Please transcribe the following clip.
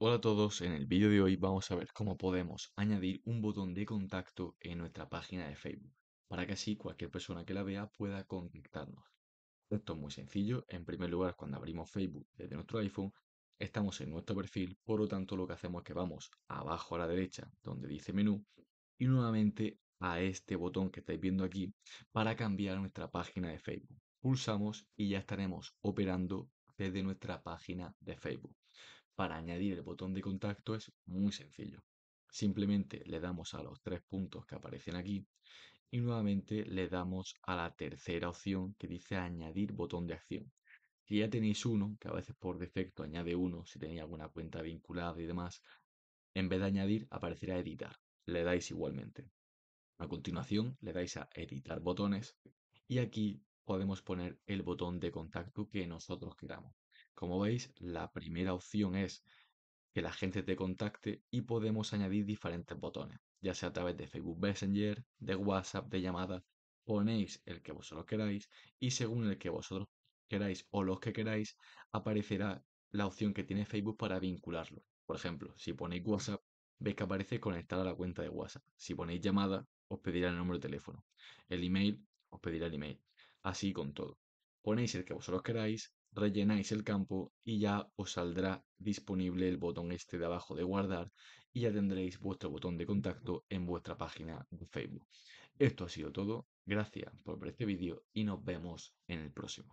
Hola a todos, en el vídeo de hoy vamos a ver cómo podemos añadir un botón de contacto en nuestra página de Facebook, para que así cualquier persona que la vea pueda contactarnos. Esto es muy sencillo, en primer lugar cuando abrimos Facebook desde nuestro iPhone, estamos en nuestro perfil, por lo tanto lo que hacemos es que vamos abajo a la derecha donde dice menú y nuevamente a este botón que estáis viendo aquí para cambiar nuestra página de Facebook. Pulsamos y ya estaremos operando de nuestra página de Facebook. Para añadir el botón de contacto es muy sencillo. Simplemente le damos a los tres puntos que aparecen aquí y nuevamente le damos a la tercera opción que dice añadir botón de acción. Si ya tenéis uno, que a veces por defecto añade uno, si tenéis alguna cuenta vinculada y demás, en vez de añadir aparecerá editar. Le dais igualmente. A continuación le dais a editar botones y aquí podemos poner el botón de contacto que nosotros queramos. Como veis, la primera opción es que la gente te contacte y podemos añadir diferentes botones, ya sea a través de Facebook Messenger, de WhatsApp, de llamada. Ponéis el que vosotros queráis y según el que vosotros queráis o los que queráis, aparecerá la opción que tiene Facebook para vincularlo. Por ejemplo, si ponéis WhatsApp, veis que aparece conectar a la cuenta de WhatsApp. Si ponéis llamada, os pedirá el número de teléfono. El email, os pedirá el email. Así con todo. Ponéis el que vosotros queráis, rellenáis el campo y ya os saldrá disponible el botón este de abajo de guardar y ya tendréis vuestro botón de contacto en vuestra página de Facebook. Esto ha sido todo, gracias por ver este vídeo y nos vemos en el próximo.